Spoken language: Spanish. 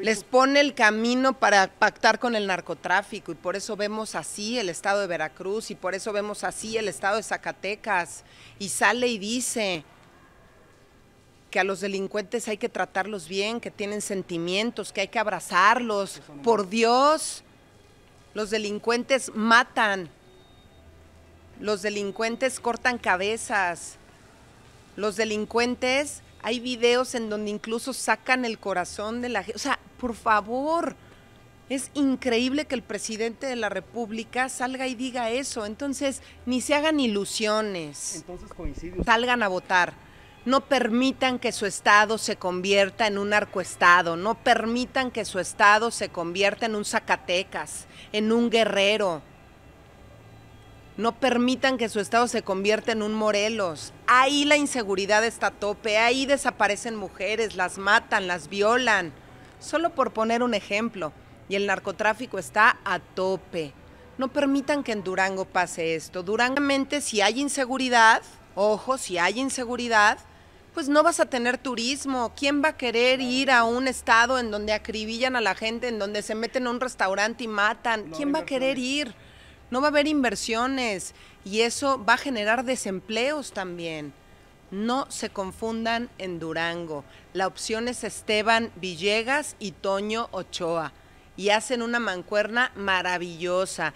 les pone el camino para pactar con el narcotráfico y por eso vemos así el estado de Veracruz y por eso vemos así el estado de Zacatecas y sale y dice que a los delincuentes hay que tratarlos bien, que tienen sentimientos, que hay que abrazarlos. por Dios, los delincuentes matan, los delincuentes cortan cabezas, los delincuentes hay videos en donde incluso sacan el corazón de la gente. O sea, por favor, es increíble que el presidente de la República salga y diga eso. Entonces, ni se hagan ilusiones. Entonces Salgan a votar. No permitan que su estado se convierta en un arcoestado, no permitan que su estado se convierta en un Zacatecas, en un guerrero, no permitan que su estado se convierta en un Morelos. Ahí la inseguridad está a tope, ahí desaparecen mujeres, las matan, las violan. Solo por poner un ejemplo, y el narcotráfico está a tope. No permitan que en Durango pase esto. Durangamente, si hay inseguridad, ojo, si hay inseguridad, pues no vas a tener turismo. ¿Quién va a querer ir a un estado en donde acribillan a la gente, en donde se meten a un restaurante y matan? ¿Quién va a querer ir? no va a haber inversiones y eso va a generar desempleos también. No se confundan en Durango. La opción es Esteban Villegas y Toño Ochoa y hacen una mancuerna maravillosa.